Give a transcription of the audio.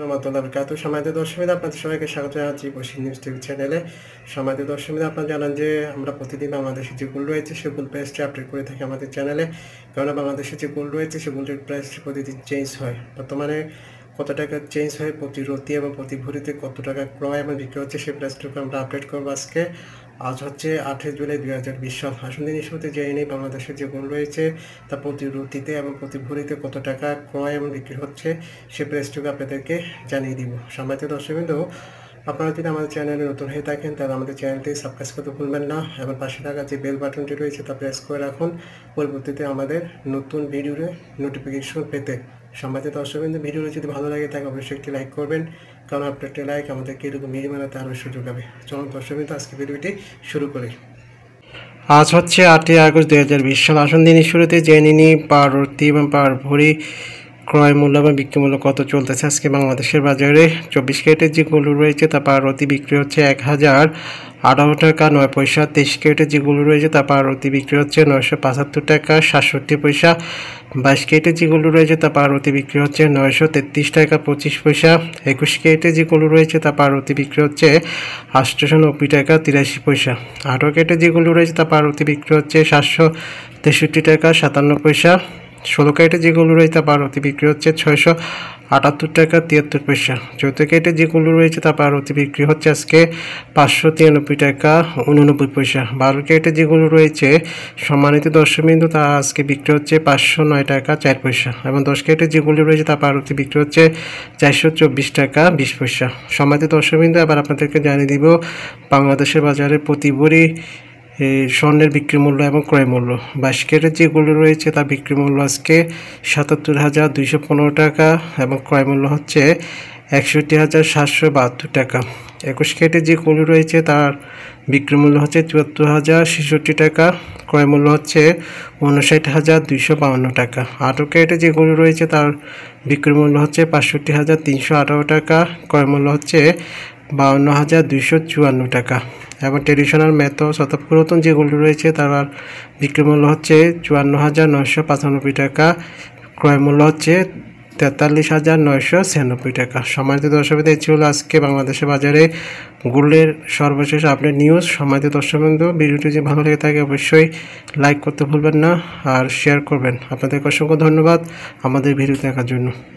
রহমতুল্লাহ বরকাত সমাজের দর্শকবিদ আপনাদের সবাইকে স্বাগত জানাচ্ছি বসি নিউজ টিভি চ্যানেলে সমাজের দর্শকবিদ আপনারা জানান যে আমরা প্রতিদিন বাংলাদেশে যে গোল রয়েছে সে গোল প্রাইসটি আপডেট করে থাকি আমাদের চ্যানেলে কেননা বাংলাদেশে যে গোল রয়েছে সে গোল্ডের প্রাইসটি প্রতিদিন চেঞ্জ হয় বর্তমানে কত টাকা চেঞ্জ হয় প্রতি রতি এবং প্রতি ভরিতে কত টাকা ক্রয় এবং বিক্রি হচ্ছে সেই প্রাইসটুকু আমরা আপডেট করবো আজকে আজ হচ্ছে আঠেরো জুলাই দুই হাজার বিশ সাল ভাষণ দিন হিসেবে জেনে নিই বাংলাদেশের যে গুণ রয়েছে তা প্রতি রুটিতে এবং প্রতি ভরিতে কত টাকা ক্রয় এবং বিক্রি হচ্ছে সে প্রেসটুকু আপনাদেরকে জানিয়ে দিব সম্মানিত দর্শক আপনারা যদি আমাদের চ্যানেলে নতুন হয়ে থাকেন তাহলে আমাদের চ্যানেলটি সাবস্ক্রাইব করতে ভুলবেন না এবং পাশে থাকা যে বেল বাটনটি রয়েছে তা প্রেস করে রাখুন পরবর্তীতে আমাদের নতুন ভিডিওর নোটিফিকেশন পেতে সম্মানিত দর্শকবৃন্দ ভিডিওটি যদি ভালো লাগে তাকে অবশ্যই একটি লাইক করবেন কারণ আপনার একটি লাইক আমাদেরকে এরকম মেরে বানাতে আরও সুযোগ হবে চলুন দর্শকবৃন্দ আজকে ভিডিওটি শুরু করি আজ হচ্ছে আটই আগস্ট দু হাজার বিশ সাল আসন দিনের শুরুতে জেনে নিই পারতি এবং পার ভরি ক্রয় মূল্য এবং বিক্রি মূল্য কত চলতেছে আজকে বাংলাদেশের বাজারে চব্বিশ ক্যারেটের যে গোল্ড রয়েছে তা অতি বিক্রি হচ্ছে এক হাজার আঠারো টাকা নয় পয়সা তেইশ ক্যারেটের যে গোল্ড রয়েছে তা অতি বিক্রি হচ্ছে নয়শো পঁচাত্তর টাকা সাতষট্টি পয়সা বাইশ কেটে যেগুলো রয়েছে তা অতি বিক্রি হচ্ছে নয়শো তেত্রিশ টাকা পঁচিশ পয়সা একুশ কেটে যেগুলো রয়েছে তা অতি বিক্রি হচ্ছে আটশোশো নব্বই টাকা তিরাশি পয়সা আঠারো কেটে যেগুলো রয়েছে তা অতি বিক্রি হচ্ছে সাতশো তেষট্টি টাকা সাতান্ন পয়সা ষোলো ক্যারেটে যেগুলো রয়েছে তা অতি বিক্রি হচ্ছে ছয়শো আটাত্তর টাকা তিয়াত্তর পয়সা চৌদ্দ ক্যারেটে যেগুলো রয়েছে তা অতি বিক্রি হচ্ছে আজকে পাঁচশো তিরানব্বই টাকা উননব্বই পয়সা বারো ক্যারেটে যেগুলো রয়েছে সম্মানিত বিন্দু তা আজকে বিক্রি হচ্ছে পাঁচশো নয় টাকা চার পয়সা এবং দশ ক্যারেটে যেগুলো রয়েছে তারপর অতি বিক্রি হচ্ছে চারশো চব্বিশ টাকা বিশ পয়সা সম্মানিত বিন্দু আবার আপনাদেরকে জানিয়ে দিব বাংলাদেশের বাজারে প্রতি ভরি এই স্বর্ণের বিক্রি মূল্য এবং ক্রয় মূল্য বাইশ ক্যারেট যে গোল্ড রয়েছে তার বিক্রি মূল্য আজকে সাতাত্তর হাজার দুইশো পনেরো টাকা এবং ক্রয় মূল্য হচ্ছে একষট্টি হাজার সাতশো বাহাত্তর টাকা একুশ ক্যারেটের যে গোল্ড রয়েছে তার বিক্রি মূল্য হচ্ছে চুয়াত্তর হাজার ছেষট্টি টাকা ক্রয় মূল্য হচ্ছে উনষাট হাজার দুইশো বাউন্ন টাকা আটক ক্যারেটে যে গরু রয়েছে তার বিক্রি মূল্য হচ্ছে পাঁচষট্টি হাজার তিনশো আঠারো টাকা ক্রয় মূল্য হচ্ছে বাউন্ন হাজার দুইশো চুয়ান্ন টাকা এবং ট্রেডিশনাল ম্যাথ অর্থাৎ পুরাতন যেগুলো রয়েছে তার বিক্রিমূল্য মূল্য হচ্ছে চুয়ান্ন হাজার নয়শো পঁচানব্বই টাকা ক্রয় মূল্য হচ্ছে তেতাল্লিশ হাজার নয়শো ছিয়ানব্বই টাকা সম্মানিত দর্শকদের এই ছিল আজকে বাংলাদেশের বাজারে গোল্ডের সর্বশেষ আপডেট নিউজ সম্মানিত দর্শকবন্ধু ভিডিওটি যদি ভালো লেগে থাকে অবশ্যই লাইক করতে ভুলবেন না আর শেয়ার করবেন আপনাদেরকে অসংখ্য ধন্যবাদ আমাদের ভিডিও দেখার জন্য